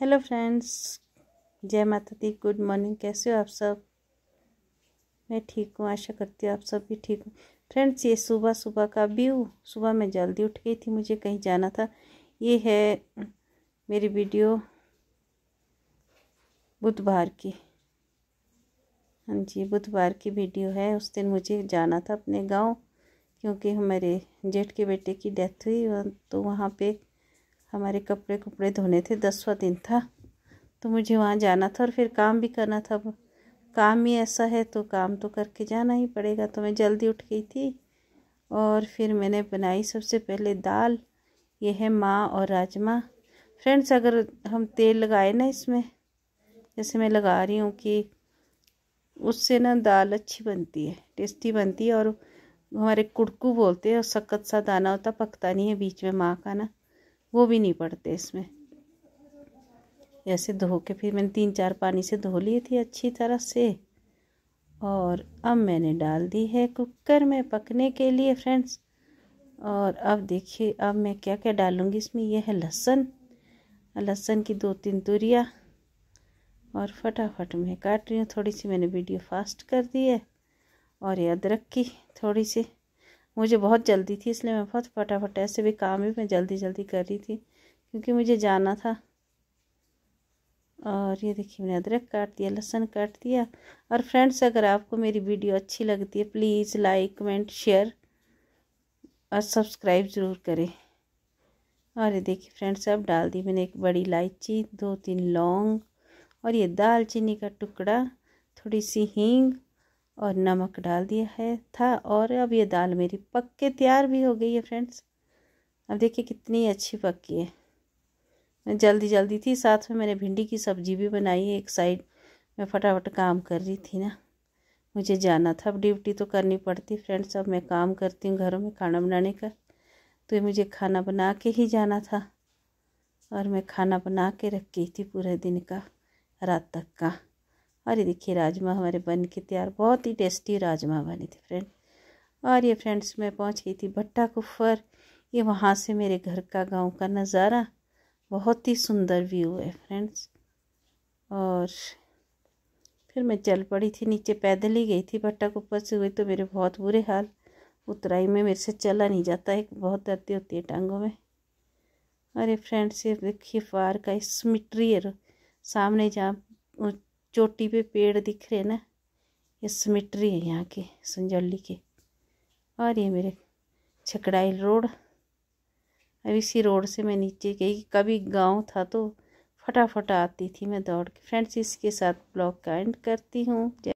hello friends जय माता दी good morning कैसे हो आप सब मैं ठीक हूँ आशा करती हूँ आप सब भी ठीक हूँ फ्रेंड्स ये सुबह सुबह का व्यू सुबह मैं जल्दी उठ गई थी मुझे कहीं जाना था ये है मेरी वीडियो बुधवार की हाँ जी बुधवार की वीडियो है उस दिन मुझे जाना था अपने गांव क्योंकि हमारे जेठ के बेटे की डेथ हुई तो वहाँ पे हमारे कपड़े कपड़े धोने थे दसवा दिन था तो मुझे वहाँ जाना था और फिर काम भी करना था काम ही ऐसा है तो काम तो करके जाना ही पड़ेगा तो मैं जल्दी उठ गई थी और फिर मैंने बनाई सबसे पहले दाल ये है माँ और राजमा फ्रेंड्स अगर हम तेल लगाए ना इसमें जैसे मैं लगा रही हूँ कि उससे ना दाल अच्छी बनती है टेस्टी बनती है और हमारे कुड़कू बोलते हैं और सख्त सा दाना होता पकता नहीं है बीच में माँ का ना वो भी नहीं पड़ते इसमें ऐसे धो के फिर मैंने तीन चार पानी से धो लिए थी अच्छी तरह से और अब मैंने डाल दी है कुकर में पकने के लिए फ्रेंड्स और अब देखिए अब मैं क्या क्या डालूँगी इसमें यह है लहसन लहसुन की दो तीन तुरिया और फटाफट मैं काट रही हूँ थोड़ी सी मैंने वीडियो फास्ट कर दी है और ये अदरक की थोड़ी सी मुझे बहुत जल्दी थी इसलिए मैं बहुत फटाफट ऐसे भी काम भी मैं जल्दी जल्दी कर रही थी क्योंकि मुझे जाना था और ये देखिए मैंने अदरक काट दिया लहसन काट दिया और फ्रेंड्स अगर आपको मेरी वीडियो अच्छी लगती है प्लीज़ लाइक कमेंट शेयर और सब्सक्राइब ज़रूर करें और ये देखिए फ्रेंड्स अब डाल दी मैंने एक बड़ी इलायची दो तीन लौंग और ये दालचीनी का टुकड़ा थोड़ी सी हींग और नमक डाल दिया है था और अब ये दाल मेरी पक के तैयार भी हो गई है फ्रेंड्स अब देखिए कितनी अच्छी पक्की है मैं जल्दी जल्दी थी साथ में मैंने भिंडी की सब्जी भी बनाई है एक साइड मैं फटाफट काम कर रही थी ना मुझे जाना था अब ड्यूटी तो करनी पड़ती फ्रेंड्स अब मैं काम करती हूँ घरों में खाना बनाने का तो मुझे खाना बना के ही जाना था और मैं खाना बना के रखी थी पूरे दिन का रात तक का और ये देखिए राजमा हमारे बन के तैयार बहुत ही टेस्टी राजमा बने थे फ्रेंड और ये फ्रेंड्स मैं पहुंच गई थी भट्टा कुफर ये वहाँ से मेरे घर का गांव का नज़ारा बहुत ही सुंदर व्यू है फ्रेंड्स और फिर मैं चल पड़ी थी नीचे पैदल ही गई थी भट्टा कुफर से हुई तो मेरे बहुत बुरे हाल उतराई में मेरे से चला नहीं जाता एक बहुत दर्दी होती है टांगों में अरे फ्रेंड्स ये देखिए फार का इस मिट्री सामने जहाँ चोटी पे पेड़ दिख रहे ना ये सिमिट्री है यहाँ के संजौली के और ये मेरे छकड़ाइल रोड अब इसी रोड से मैं नीचे गई कभी गांव था तो फटाफट आती थी मैं दौड़ के फ्रेंड्स इसके साथ ब्लॉग का एंड करती हूँ